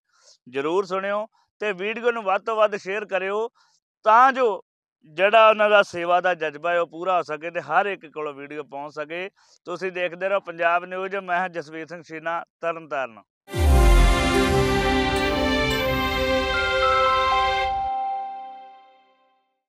S2: ਜਰੂਰ ਸੁਣਿਓ ਤੇ ਵੀਡੀਓ ਨੂੰ ਵੱਧ ਤੋਂ ਵੱਧ ਸ਼ੇਅਰ ਕਰਿਓ ਤਾਂ ਜੋ ਜਿਹੜਾ ਉਹਨਾਂ ਦਾ ਸੇਵਾ ਦਾ ਜਜ਼ਬਾ ਹੈ ਉਹ ਪੂਰਾ ਹੋ ਸਕੇ ਤੇ ਹਰ ਇੱਕ ਕੋਲ ਵੀਡੀਓ ਪਹੁੰਚ ਸਕੇ ਤੁਸੀਂ ਦੇਖਦੇ ਰਹੋ ਪੰਜਾਬ ਨਿਊਜ਼ ਮੈਂ ਜਸਵੀਰ ਸਿੰਘ ਸੀਨਾ ਤਰਨਤਾਰਨ